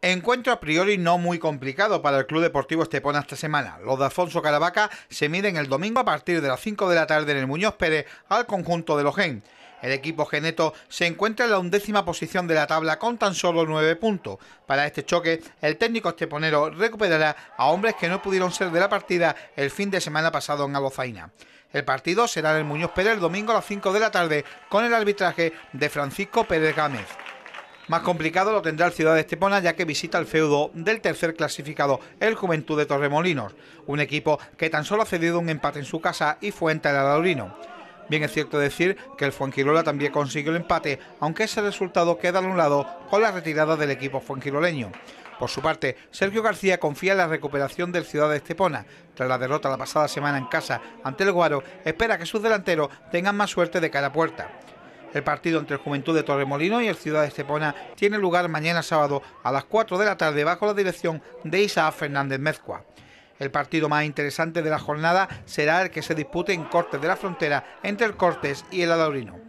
Encuentro a priori no muy complicado para el Club Deportivo Estepona esta semana. Los de Alfonso Caravaca se miden el domingo a partir de las 5 de la tarde en el Muñoz Pérez al conjunto de Lojén. El equipo geneto se encuentra en la undécima posición de la tabla con tan solo 9 puntos. Para este choque, el técnico esteponero recuperará a hombres que no pudieron ser de la partida el fin de semana pasado en Alozaina. El partido será en el Muñoz Pérez el domingo a las 5 de la tarde con el arbitraje de Francisco Pérez Gámez. Más complicado lo tendrá el Ciudad de Estepona ya que visita el feudo del tercer clasificado, el Juventud de Torremolinos, un equipo que tan solo ha cedido un empate en su casa y fue ante el Bien es cierto decir que el Fuengirola también consiguió el empate, aunque ese resultado queda a un lado... con la retirada del equipo fuengiroleño. Por su parte, Sergio García confía en la recuperación del Ciudad de Estepona. Tras la derrota la pasada semana en casa ante el Guaro, espera que sus delanteros tengan más suerte de cara a puerta. El partido entre el Juventud de Torremolino y el Ciudad de Estepona tiene lugar mañana sábado a las 4 de la tarde bajo la dirección de Isaac Fernández Mezcua. El partido más interesante de la jornada será el que se dispute en Cortes de la Frontera entre el Cortes y el Adaurino.